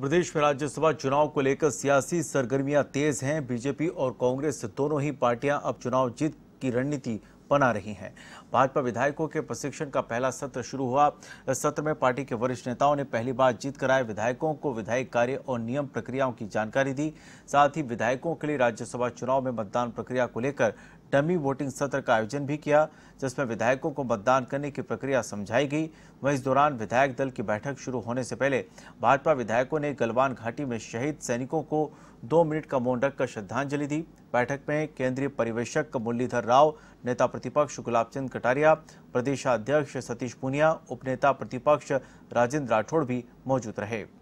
प्रदेश में राज्यसभा चुनाव को लेकर सियासी सरगर्मियां तेज हैं बीजेपी और कांग्रेस दोनों ही पार्टियां अब चुनाव जीत की रणनीति बना रही हैं भाजपा विधायकों के प्रशिक्षण का पहला सत्र शुरू हुआ इस सत्र में पार्टी के वरिष्ठ नेताओं ने पहली बार जीत कराए विधायकों को विधायक कार्य और नियम प्रक्रियाओं की जानकारी दी साथ ही विधायकों के लिए राज्यसभा चुनाव में मतदान प्रक्रिया को लेकर डमी वोटिंग सत्र का आयोजन भी किया जिसमें विधायकों को मतदान करने की प्रक्रिया समझाई गई वहीं इस दौरान विधायक दल की बैठक शुरू होने से पहले भाजपा विधायकों ने गलवान घाटी में शहीद सैनिकों को दो मिनट का मौन रखकर श्रद्धांजलि दी बैठक में केंद्रीय पर्यवेक्षक मुरलीधर राव नेता प्रतिपक्ष गुलाब चंद कटारिया प्रदेशाध्यक्ष सतीश पुनिया उपनेता प्रतिपक्ष राजेंद्र राठौड़ भी मौजूद रहे